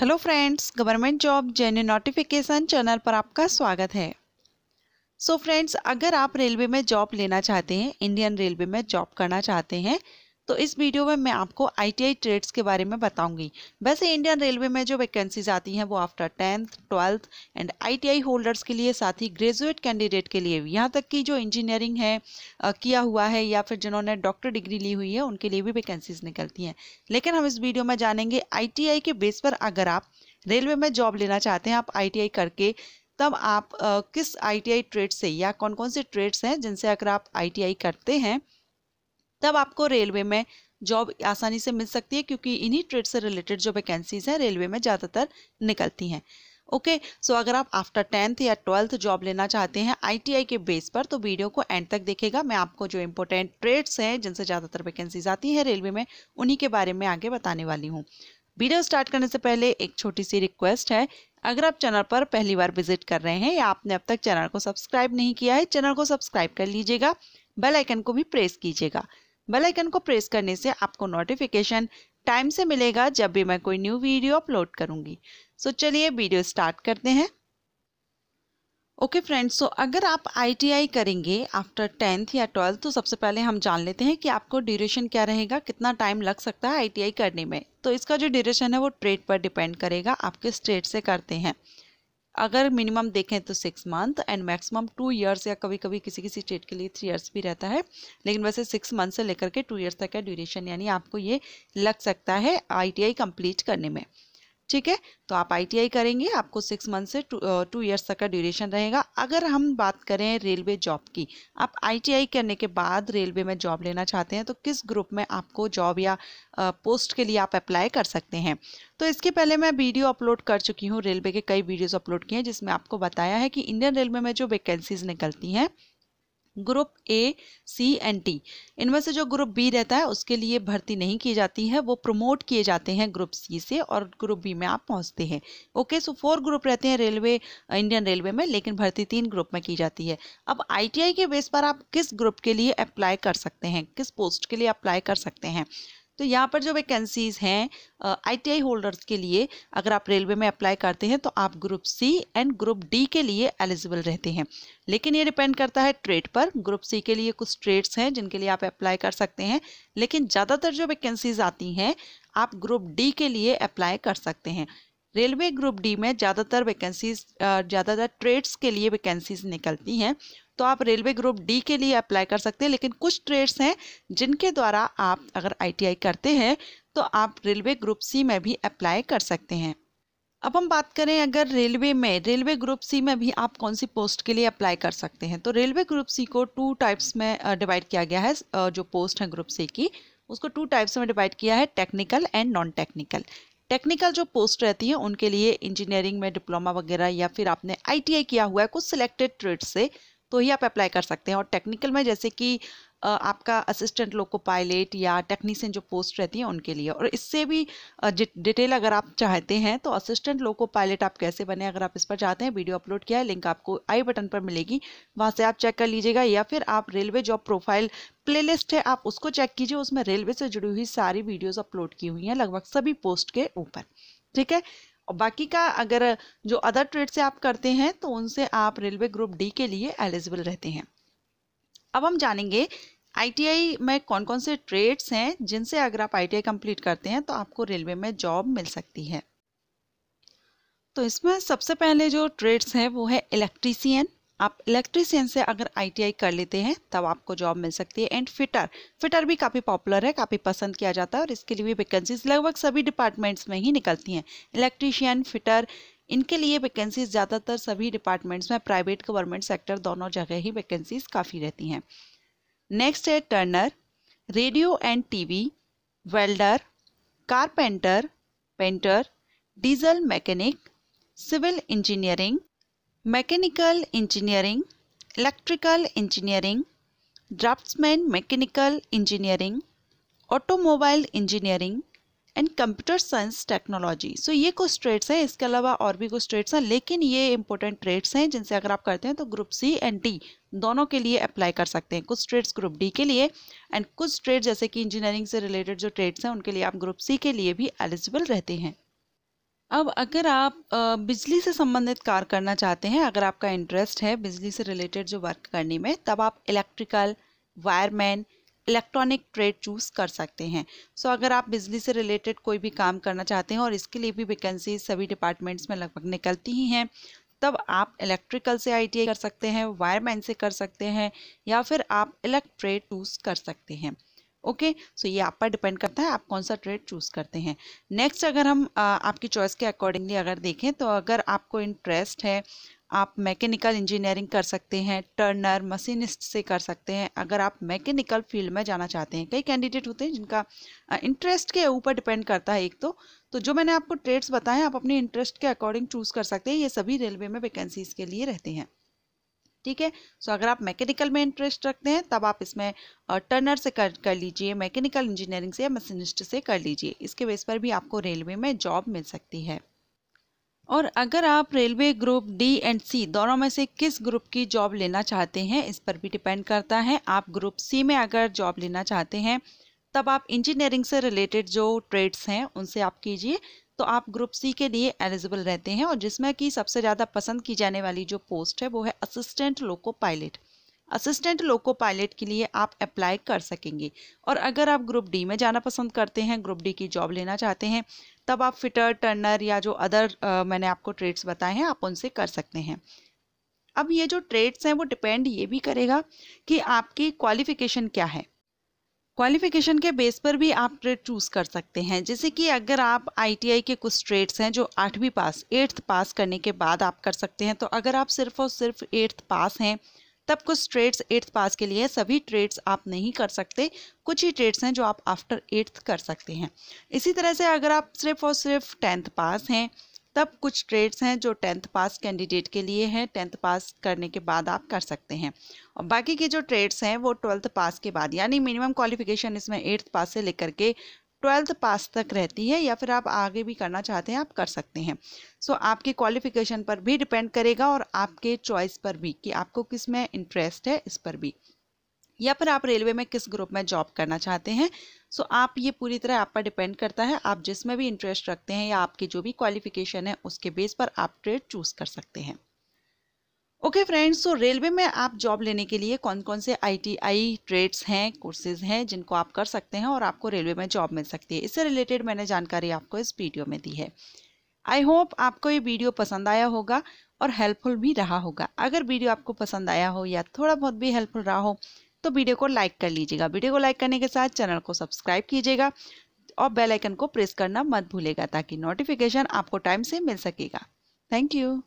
hello friends government job genuine notification channel पर आपका स्वागत है सो so फ्रेंड्स अगर आप रेलवे में जॉब लेना चाहते हैं इंडियन रेलवे में जॉब करना चाहते हैं तो इस वीडियो में मैं आपको आईटीआई ट्रेड्स के बारे में बताऊंगी वैसे इंडियन रेलवे में जो वैकेंसीज आती हैं वो after tenth twelfth and ITI holders के लिए साथ ही ग्रेजुएट कैंडिडेट के लिए भी यहाँ तक कि जो इंजीनियरिंग है आ, किया हुआ है या फिर जिन्होंने डॉक्टर डिग्री ली हुई है उनके लिए भी वैकेंसीज निकलती हैं लेकिन हम इस वीडियो में जानेंगे आई के बेस पर अगर आप रेलवे में जॉब लेना चाहते हैं आप आई करके तब आप आ, किस आई ट्रेड से या कौन कौन से ट्रेड्स हैं जिनसे अगर आप आई करते हैं तब आपको रेलवे में जॉब आसानी से मिल सकती है क्योंकि इन्हीं ट्रेड से रिलेटेड जो वैकेंसीज हैं रेलवे में ज़्यादातर निकलती हैं ओके okay, सो so अगर आप आफ्टर टेंथ या ट्वेल्थ जॉब लेना चाहते हैं आईटीआई के बेस पर तो वीडियो को एंड तक देखेगा मैं आपको जो इम्पोर्टेंट ट्रेड्स हैं जिनसे ज़्यादातर वैकेंसीज आती हैं रेलवे में उन्हीं के बारे में आगे बताने वाली हूँ वीडियो स्टार्ट करने से पहले एक छोटी सी रिक्वेस्ट है अगर आप चैनल पर पहली बार विजिट कर रहे हैं या आपने अब तक चैनल को सब्सक्राइब नहीं किया है चैनल को सब्सक्राइब कर लीजिएगा बेल आइकन को भी प्रेस कीजिएगा बेल आइकन को प्रेस करने से आपको नोटिफिकेशन टाइम से मिलेगा जब भी मैं कोई न्यू वीडियो अपलोड करूंगी सो चलिए वीडियो स्टार्ट करते हैं ओके फ्रेंड्स सो अगर आप आईटीआई करेंगे आफ्टर टेंथ या ट्वेल्थ तो सबसे पहले हम जान लेते हैं कि आपको ड्यूरेशन क्या रहेगा कितना टाइम लग सकता है आईटीआई करने में तो इसका जो ड्यूरेशन है वो ट्रेड पर डिपेंड करेगा आपके स्टेट से करते हैं अगर मिनिमम देखें तो six month and maximum two years या कभी कभी किसी किसी स्टेट के लिए थ्री ईयर्स भी रहता है लेकिन वैसे सिक्स मंथ से लेकर के टू ईयर्स तक का ड्यूरेशन यानी आपको ये लग सकता है आई कंप्लीट करने में ठीक है तो आप आईटीआई करेंगे आपको सिक्स मंथ से टू इयर्स तक का ड्यूरेशन रहेगा अगर हम बात करें रेलवे जॉब की आप आईटीआई करने के बाद रेलवे में जॉब लेना चाहते हैं तो किस ग्रुप में आपको जॉब या पोस्ट के लिए आप अप्लाई कर सकते हैं तो इसके पहले मैं वीडियो अपलोड कर चुकी हूँ रेलवे के कई वीडियोज़ अपलोड किए हैं जिसमें आपको बताया है कि इंडियन रेलवे में जो वैकेंसीज निकलती हैं group A C and D इनमें से जो ग्रुप बी रहता है उसके लिए भर्ती नहीं की जाती है वो प्रमोट किए जाते हैं ग्रुप सी से और ग्रुप बी में आप पहुंचते हैं ओके सो फोर ग्रुप रहते हैं रेलवे इंडियन रेलवे में लेकिन भर्ती तीन ग्रुप में की जाती है अब आई के बेस पर आप किस ग्रुप के लिए अप्लाई कर सकते हैं किस पोस्ट के लिए अप्लाई कर सकते हैं तो यहाँ पर जो वैकेंसीज़ हैं आईटीआई होल्डर्स के लिए अगर आप रेलवे में अप्लाई करते हैं तो आप group C and group D के लिए एलिजिबल रहते हैं लेकिन ये डिपेंड करता है ट्रेड पर ग्रुप सी के लिए कुछ ट्रेड्स हैं जिनके लिए आप अप्लाई कर सकते हैं लेकिन ज़्यादातर जो वैकेंसीज़ आती हैं आप ग्रुप डी के लिए अप्लाई कर सकते हैं रेलवे ग्रुप डी में ज़्यादातर वैकेंसीज ज़्यादातर ट्रेड्स के लिए वैकेंसीज निकलती हैं तो आप रेलवे ग्रुप डी के लिए अप्लाई कर सकते हैं लेकिन कुछ ट्रेड्स हैं जिनके द्वारा आप अगर आईटीआई करते हैं तो आप रेलवे ग्रुप सी में भी अप्लाई कर सकते हैं अब हम बात करें अगर रेलवे में रेलवे ग्रुप सी में भी आप कौन सी पोस्ट के लिए अप्लाई कर सकते हैं तो रेलवे ग्रुप सी को टू टाइप्स में डिवाइड किया गया है जो पोस्ट है ग्रुप सी की उसको टू टाइप्स में डिवाइड किया है technical and non technical technical जो पोस्ट रहती है उनके लिए इंजीनियरिंग में डिप्लोमा वगैरह या फिर आपने आईटीआई किया हुआ है कुछ सिलेक्टेड ट्रेड से तो ही आप अप्लाई कर सकते हैं और टेक्निकल में जैसे कि आपका असिस्टेंट लोको पायलट या टेक्नीसियन जो पोस्ट रहती है उनके लिए और इससे भी डिटेल अगर आप चाहते हैं तो असिस्टेंट लोको पायलट आप कैसे बने अगर आप इस पर चाहते हैं वीडियो अपलोड किया है लिंक आपको आई बटन पर मिलेगी वहाँ से आप चेक कर लीजिएगा या फिर आप रेलवे जॉब प्रोफाइल प्लेलिस्ट है आप उसको चेक कीजिए उसमें रेलवे से जुड़ी हुई सारी वीडियोज़ अपलोड की हुई हैं लगभग सभी पोस्ट के ऊपर ठीक है और बाकी का अगर जो अदर ट्रेड से आप करते हैं तो उनसे आप रेलवे ग्रुप डी के लिए एलिजिबल रहते हैं अब हम जानेंगे आईटीआई में कौन कौन से ट्रेड्स हैं जिनसे अगर आप आईटीआई कंप्लीट करते हैं तो आपको रेलवे में जॉब मिल सकती है तो इसमें सबसे पहले जो ट्रेड्स हैं वो है इलेक्ट्रीसियन आप इलेक्ट्रिसियन से अगर आईटीआई कर लेते हैं तब आपको जॉब मिल सकती है एंड फिटर फिटर भी काफ़ी पॉपुलर है काफ़ी पसंद किया जाता है और इसके लिए भी वैकेंसीज लगभग सभी डिपार्टमेंट्स में ही निकलती हैं इलेक्ट्रिशियन फिटर इनके लिए वैकेंसीज ज़्यादातर सभी डिपार्टमेंट्स में प्राइवेट गवर्नमेंट सेक्टर दोनों जगह ही वैकेंसीज काफ़ी रहती हैं नेक्स्ट है turner radio and T welder carpenter painter diesel mechanic civil engineering mechanical engineering electrical engineering draftsman mechanical engineering automobile engineering and computer science technology so ये कुछ trades हैं इसके अलावा और भी कुछ ट्रेड्स हैं लेकिन ये इंपॉर्टेंट ट्रेड्स हैं जिनसे अगर आप करते हैं तो ग्रुप सी एंड डी दोनों के लिए अप्लाई कर सकते हैं कुछ ट्रेड्स ग्रुप डी के लिए एंड कुछ ट्रेड जैसे कि इंजीनियरिंग से रिलेटेड जो ट्रेड्स हैं उनके लिए आप ग्रुप सी के लिए भी एलिजिबल रहते हैं अब अगर आप बिजली से संबंधित कार्य करना चाहते हैं अगर आपका इंटरेस्ट है बिजली से रिलेटेड जो वर्क करने में तब आप electrical wireman electronic trade choose कर सकते हैं सो so, अगर आप बिजली से रिलेटेड कोई भी काम करना चाहते हैं और इसके लिए भी वैकेंसी सभी डिपार्टमेंट्स में लगभग निकलती ही हैं तब आप इलेक्ट्रिकल से आईटीआई कर सकते हैं वायरमैन से कर सकते हैं या फिर आप इलेक्ट्रेड चूज़ कर सकते हैं ओके सो ये आप पर डिपेंड करता है आप कौन सा ट्रेड चूज़ करते हैं नेक्स्ट अगर हम आ, आपकी चॉइस के अकॉर्डिंगली अगर देखें तो अगर आपको इंटरेस्ट है आप मैकेनिकल इंजीनियरिंग कर सकते हैं टर्नर मशीनिस्ट से कर सकते हैं अगर आप मैकेनिकल फील्ड में जाना चाहते हैं कई कैंडिडेट होते हैं जिनका इंटरेस्ट के ऊपर डिपेंड करता है एक तो तो जो मैंने आपको ट्रेड्स बताए आप अपने इंटरेस्ट के अकॉर्डिंग चूज़ कर सकते हैं ये सभी रेलवे में वैकेंसीज के लिए रहते हैं ठीक है सो अगर आप मैकेनिकल में इंटरेस्ट रखते हैं तब आप इसमें टर्नर से कर कर लीजिए मैकेनिकल इंजीनियरिंग से या मशीनिस्ट से कर लीजिए इसके बेस पर भी आपको रेलवे में जॉब मिल सकती है और अगर आप railway group D and C दोनों में से किस ग्रुप की जॉब लेना चाहते हैं इस पर भी डिपेंड करता है आप ग्रुप सी में अगर जॉब लेना चाहते हैं तब आप इंजीनियरिंग से रिलेटेड जो ट्रेड्स हैं उनसे आप कीजिए तो आप ग्रुप सी के लिए एलिजिबल रहते हैं और जिसमें कि सबसे ज़्यादा पसंद की जाने वाली जो पोस्ट है वो है assistant loco pilot assistant loco pilot के लिए आप अप्लाई कर सकेंगे और अगर आप ग्रुप डी में जाना पसंद करते हैं ग्रुप डी की जॉब लेना चाहते हैं तब आप फिटर टर्नर या जो अदर आ, मैंने आपको ट्रेड्स बताए हैं आप उनसे कर सकते हैं अब ये जो ट्रेड्स हैं वो डिपेंड ये भी करेगा कि आपकी क्वालिफिकेशन क्या है क्वालिफिकेशन के बेस पर भी आप ट्रेड चूज़ कर सकते हैं जैसे कि अगर आप आईटीआई के कुछ ट्रेड्स हैं जो आठवीं पास एट्थ पास करने के बाद आप कर सकते हैं तो अगर आप सिर्फ और सिर्फ एट्थ पास हैं तब कुछ ट्रेड्स एट्थ पास के लिए सभी ट्रेड्स आप नहीं कर सकते कुछ ही ट्रेड्स हैं जो आप आफ्टर एट्थ कर सकते हैं इसी तरह से अगर आप सिर्फ और सिर्फ टेंथ पास हैं तब कुछ ट्रेड्स हैं जो टेंथ पास कैंडिडेट के लिए हैं टेंथ पास करने के बाद आप कर सकते हैं और बाकी के जो ट्रेड्स हैं वो ट्वेल्थ पास के बाद यानी मिनिमम क्वालिफिकेशन इसमें एट्थ पास से लेकर के ट्वेल्थ पास तक रहती है या फिर आप आगे भी करना चाहते हैं आप कर सकते हैं सो so, आपकी क्वालिफिकेशन पर भी डिपेंड करेगा और आपके चॉइस पर भी कि आपको किस में इंटरेस्ट है इस पर भी या फिर आप रेलवे में किस ग्रुप में जॉब करना चाहते हैं सो so, आप ये पूरी तरह आप पर डिपेंड करता है आप जिसमें भी इंटरेस्ट रखते हैं या आपकी जो भी क्वालिफिकेशन है उसके बेस पर आप ट्रेड चूज कर सकते हैं ओके फ्रेंड्स सो रेलवे में आप जॉब लेने के लिए कौन कौन से आईटीआई ट्रेड्स हैं कोर्सेज हैं जिनको आप कर सकते हैं और आपको रेलवे में जॉब मिल सकती है इससे रिलेटेड मैंने जानकारी आपको इस वीडियो में दी है आई होप आपको ये वीडियो पसंद आया होगा और हेल्पफुल भी रहा होगा अगर वीडियो आपको पसंद आया हो या थोड़ा बहुत भी हेल्पफुल रहा हो तो वीडियो को लाइक कर लीजिएगा वीडियो को लाइक करने के साथ चैनल को सब्सक्राइब कीजिएगा और बेल आइकन को प्रेस करना मत भूलेगा ताकि नोटिफिकेशन आपको टाइम से मिल सकेगा थैंक यू